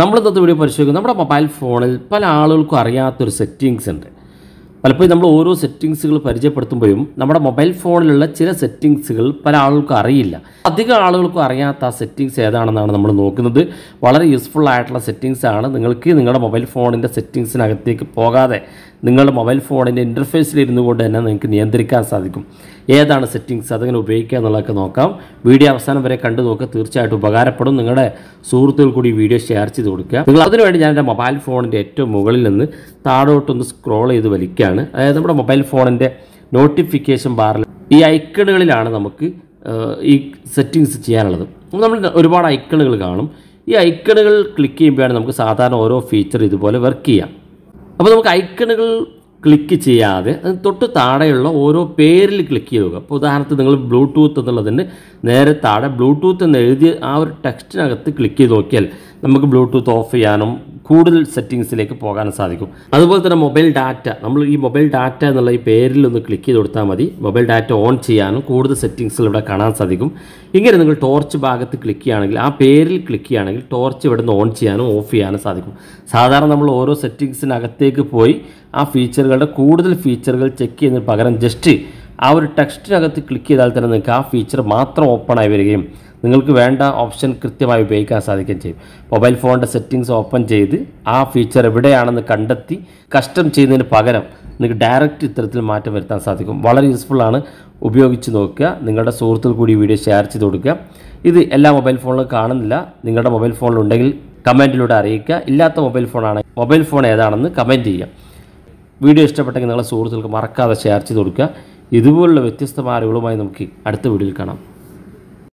നമ്മൾ ഇന്നത്തെ വീഡിയോ പരിശോധിക്കും നമ്മുടെ മൊബൈൽ ഫോണിൽ പല ആളുകൾക്കും അറിയാത്തൊരു സെറ്റിങ്സ് ഉണ്ട് പലപ്പോഴും നമ്മൾ ഓരോ സെറ്റിങ്സുകൾ പരിചയപ്പെടുത്തുമ്പോഴും നമ്മുടെ മൊബൈൽ ഫോണിലുള്ള ചില സെറ്റിങ്സുകൾ പല ആളുകൾക്കും അറിയില്ല അധികം ആളുകൾക്കും അറിയാത്ത ആ സെറ്റിങ്സ് ഏതാണെന്നാണ് നമ്മൾ നോക്കുന്നത് വളരെ യൂസ്ഫുൾ ആയിട്ടുള്ള സെറ്റിങ്സ് ആണ് നിങ്ങൾക്ക് നിങ്ങളുടെ മൊബൈൽ ഫോണിൻ്റെ സെറ്റിങ്സിനകത്തേക്ക് പോകാതെ നിങ്ങളുടെ മൊബൈൽ ഫോണിൻ്റെ ഇൻ്റർഫേസിലിരുന്നു കൊണ്ട് തന്നെ നിങ്ങൾക്ക് നിയന്ത്രിക്കാൻ സാധിക്കും ഏതാണ് സെറ്റിങ്സ് അതെങ്ങനെ ഉപയോഗിക്കുക എന്നുള്ളതൊക്കെ നോക്കാം വീഡിയോ അവസാനം വരെ കണ്ടു നോക്കുക തീർച്ചയായിട്ടും ഉപകാരപ്പെടും നിങ്ങളുടെ സുഹൃത്തുക്കൾ കൂടി വീഡിയോ ഷെയർ ചെയ്ത് കൊടുക്കുക നിങ്ങൾ അതിനുവേണ്ടി ഞാൻ എൻ്റെ മൊബൈൽ ഫോണിൻ്റെ ഏറ്റവും മുകളിൽ നിന്ന് താഴോട്ടൊന്ന് സ്ക്രോൾ ചെയ്ത് വലിക്കുക ഐക്കണിലാണ് അതായത് നമ്മുടെ മൊബൈൽ ഫോണിൻ്റെ നോട്ടിഫിക്കേഷൻ ബാറിൽ ഈ ഐക്കണുകളിലാണ് നമുക്ക് ഈ സെറ്റിങ്സ് ചെയ്യാനുള്ളത് നമ്മൾ ഒരുപാട് ഐക്കണുകൾ കാണും ഈ ഐക്കണുകൾ ക്ലിക്ക് ചെയ്യുമ്പോഴാണ് നമുക്ക് സാധാരണ ഓരോ ഫീച്ചർ ഇതുപോലെ വർക്ക് ചെയ്യാം അപ്പോൾ നമുക്ക് ഐക്കണുകൾ ക്ലിക്ക് ചെയ്യാതെ തൊട്ട് താഴെയുള്ള ഓരോ പേരിൽ ക്ലിക്ക് ചെയ്യുക അപ്പോൾ ഉദാഹരണത്തിന് നിങ്ങൾ ബ്ലൂടൂത്ത് എന്നുള്ളതിന് നേരെ താഴെ ബ്ലൂടൂത്ത് എന്ന് എഴുതി ആ ഒരു ടെക്സ്റ്റിനകത്ത് ക്ലിക്ക് ചെയ്ത് നോക്കിയാൽ നമുക്ക് ബ്ലൂടൂത്ത് ഓഫ് ചെയ്യാനും കൂടുതൽ സെറ്റിങ്സിലേക്ക് പോകാൻ സാധിക്കും അതുപോലെ തന്നെ മൊബൈൽ ഡാറ്റ നമ്മൾ ഈ മൊബൈൽ ഡാറ്റ എന്നുള്ള ഈ പേരിൽ ഒന്ന് ക്ലിക്ക് ചെയ്ത് കൊടുത്താൽ മതി മൊബൈൽ ഡാറ്റ ഓൺ ചെയ്യാനും കൂടുതൽ സെറ്റിങ്സിൽ ഇവിടെ കാണാൻ സാധിക്കും ഇങ്ങനെ നിങ്ങൾ ടോർച്ച് ഭാഗത്ത് ക്ലിക്ക് ചെയ്യുകയാണെങ്കിൽ ആ പേരിൽ ക്ലിക്ക് ചെയ്യുകയാണെങ്കിൽ ടോർച്ച് ഇവിടെ നിന്ന് ഓൺ ചെയ്യാനും ഓഫ് ചെയ്യാനും സാധിക്കും സാധാരണ നമ്മൾ ഓരോ സെറ്റിങ്സിനകത്തേക്ക് പോയി ആ ഫീച്ചറുകളുടെ കൂടുതൽ ഫീച്ചറുകൾ ചെക്ക് ചെയ്യുന്നതിന് പകരം ജസ്റ്റ് ആ ഒരു ടെക്സ്റ്റിനകത്ത് ക്ലിക്ക് ചെയ്താൽ തന്നെ നിങ്ങൾക്ക് ആ ഫീച്ചർ മാത്രം ഓപ്പൺ ആയി വരികയും നിങ്ങൾക്ക് വേണ്ട ഓപ്ഷൻ കൃത്യമായി ഉപയോഗിക്കാൻ സാധിക്കുകയും ചെയ്യും മൊബൈൽ ഫോണിൻ്റെ സെറ്റിങ്സ് ഓപ്പൺ ചെയ്ത് ആ ഫീച്ചർ എവിടെയാണെന്ന് കണ്ടെത്തി കസ്റ്റം ചെയ്യുന്നതിന് പകരം നിങ്ങൾക്ക് ഡയറക്റ്റ് ഇത്തരത്തിൽ മാറ്റം വരുത്താൻ സാധിക്കും വളരെ യൂസ്ഫുള്ളാണ് ഉപയോഗിച്ച് നോക്കുക നിങ്ങളുടെ സുഹൃത്തുക്കൾ കൂടി വീഡിയോ ഷെയർ ചെയ്ത് കൊടുക്കുക ഇത് എല്ലാ മൊബൈൽ ഫോണിലും കാണുന്നില്ല നിങ്ങളുടെ മൊബൈൽ ഫോണിലുണ്ടെങ്കിൽ കമൻറ്റിലൂടെ അറിയിക്കുക ഇല്ലാത്ത മൊബൈൽ ഫോണാണ് മൊബൈൽ ഫോൺ ഏതാണെന്ന് കമൻറ്റ് ചെയ്യുക വീഡിയോ ഇഷ്ടപ്പെട്ടെങ്കിൽ നിങ്ങളുടെ സുഹൃത്തുക്കൾക്ക് മറക്കാതെ ഷെയർ ചെയ്ത് കൊടുക്കുക ഇതുപോലുള്ള വ്യത്യസ്തമായ അറിവുകളുമായി നമുക്ക് അടുത്ത വീഡിയോയിൽ കാണാം